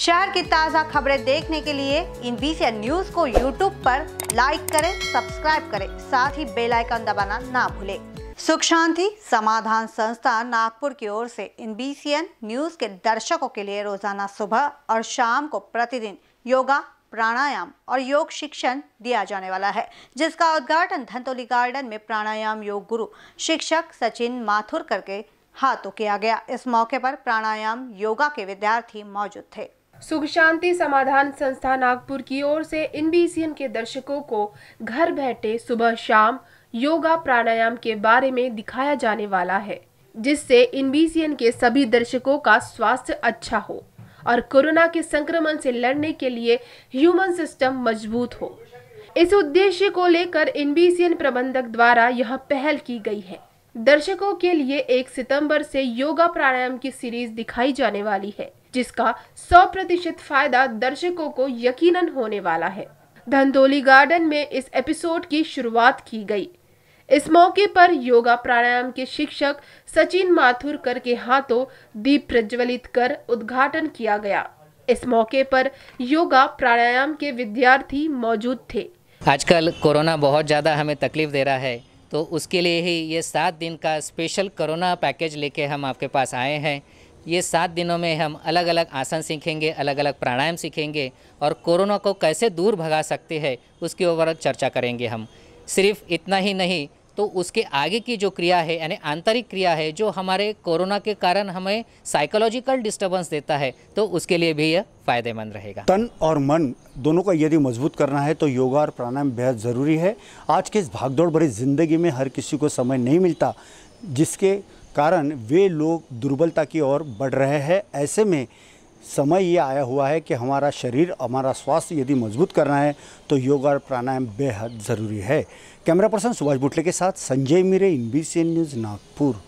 शहर की ताज़ा खबरें देखने के लिए इन बीसी न्यूज को यूट्यूब पर लाइक करें सब्सक्राइब करें साथ ही बेल आइकन दबाना ना भूलें सुख शांति समाधान संस्था नागपुर की ओर से इन बीसीएन न्यूज के दर्शकों के लिए रोजाना सुबह और शाम को प्रतिदिन योगा प्राणायाम और योग शिक्षण दिया जाने वाला है जिसका उद्घाटन धंतोली गार्डन में प्राणायाम योग गुरु शिक्षक सचिन माथुर करके हाथों किया गया इस मौके पर प्राणायाम योगा के विद्यार्थी मौजूद थे सुख शांति समाधान संस्था नागपुर की ओर से इन के दर्शकों को घर बैठे सुबह शाम योगा प्राणायाम के बारे में दिखाया जाने वाला है जिससे इन के सभी दर्शकों का स्वास्थ्य अच्छा हो और कोरोना के संक्रमण से लड़ने के लिए ह्यूमन सिस्टम मजबूत हो इस उद्देश्य को लेकर इन प्रबंधक द्वारा यह पहल की गई है दर्शकों के लिए एक सितंबर से योगा प्राणायाम की सीरीज दिखाई जाने वाली है जिसका 100 प्रतिशत फायदा दर्शकों को यकीनन होने वाला है धंधोली गार्डन में इस एपिसोड की शुरुआत की गई इस मौके पर योगा प्राणायाम के शिक्षक सचिन माथुरकर के हाथों दीप प्रज्वलित कर उद्घाटन किया गया इस मौके पर योगा प्राणायाम के विद्यार्थी मौजूद थे आजकल कोरोना बहुत ज़्यादा हमें तकलीफ दे रहा है तो उसके लिए ही ये सात दिन का स्पेशल कोरोना पैकेज लेके हम आपके पास आए हैं ये सात दिनों में हम अलग अलग आसन सीखेंगे अलग अलग प्राणायाम सीखेंगे और कोरोना को कैसे दूर भगा सकते हैं उसके ऊपर चर्चा करेंगे हम सिर्फ इतना ही नहीं तो उसके आगे की जो क्रिया है यानी आंतरिक क्रिया है जो हमारे कोरोना के कारण हमें साइकोलॉजिकल डिस्टर्बेंस देता है तो उसके लिए भी यह फायदेमंद रहेगा तन और मन दोनों का यदि मजबूत करना है तो योगा और प्राणायाम बेहद ज़रूरी है आज के इस भागदौड़ भरी ज़िंदगी में हर किसी को समय नहीं मिलता जिसके कारण वे लोग दुर्बलता की ओर बढ़ रहे हैं ऐसे में समय ये आया हुआ है कि हमारा शरीर हमारा स्वास्थ्य यदि मजबूत करना है तो योग और प्राणायाम बेहद ज़रूरी है कैमरा पर्सन सुभाष बुटले के साथ संजय मीरे इन बी न्यूज़ नागपुर